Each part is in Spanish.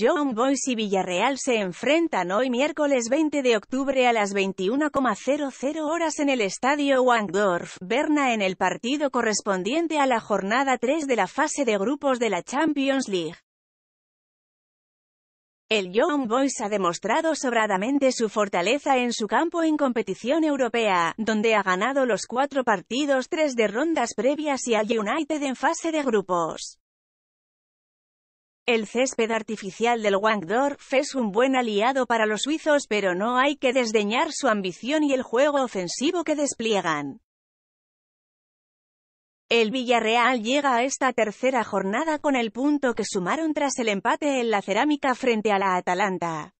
John Boys y Villarreal se enfrentan hoy miércoles 20 de octubre a las 21,00 horas en el Estadio Wangdorf, Berna en el partido correspondiente a la jornada 3 de la fase de grupos de la Champions League. El Young Boys ha demostrado sobradamente su fortaleza en su campo en competición europea, donde ha ganado los cuatro partidos 3 de rondas previas y al United en fase de grupos. El césped artificial del Wangdorf es un buen aliado para los suizos pero no hay que desdeñar su ambición y el juego ofensivo que despliegan. El Villarreal llega a esta tercera jornada con el punto que sumaron tras el empate en la cerámica frente a la Atalanta.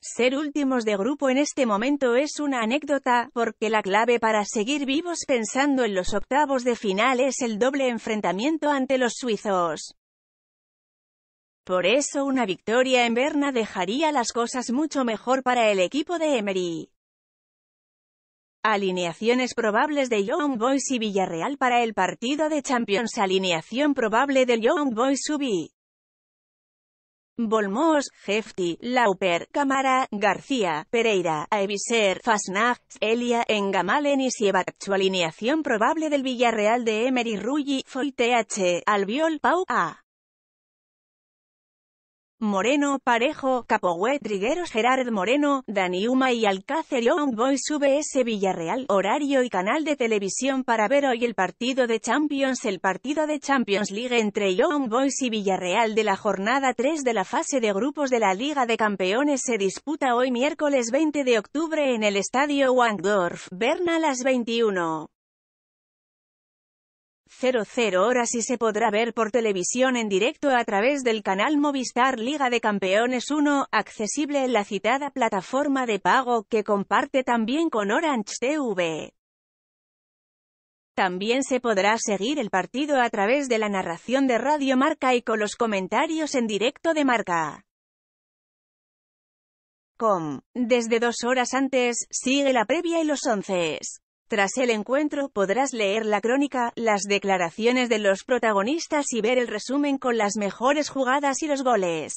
Ser últimos de grupo en este momento es una anécdota, porque la clave para seguir vivos pensando en los octavos de final es el doble enfrentamiento ante los suizos. Por eso una victoria en Berna dejaría las cosas mucho mejor para el equipo de Emery. Alineaciones probables de Young Boys y Villarreal para el partido de Champions Alineación probable del Young Boys Ubi. Volmos, Hefti, Lauper, Camara, García, Pereira, Aeviser, Fasnag, Elia, Engamalen y Su Alineación probable del Villarreal de Emery Rulli, TH, Albiol, Pau, A. Moreno, Parejo, Capoue, Trigueros, Gerard Moreno, Dani Uma y Alcácer Young Boys VS Villarreal. Horario y canal de televisión para ver hoy el partido de Champions. El partido de Champions League entre Young Boys y Villarreal de la jornada 3 de la fase de grupos de la Liga de Campeones se disputa hoy miércoles 20 de octubre en el Estadio Wangdorf, Berna a las 21. 00 horas y se podrá ver por televisión en directo a través del canal Movistar Liga de Campeones 1, accesible en la citada plataforma de pago que comparte también con Orange TV. También se podrá seguir el partido a través de la narración de Radio Marca y con los comentarios en directo de Marca. Com. Desde dos horas antes, sigue la previa y los once. Tras el encuentro podrás leer la crónica, las declaraciones de los protagonistas y ver el resumen con las mejores jugadas y los goles.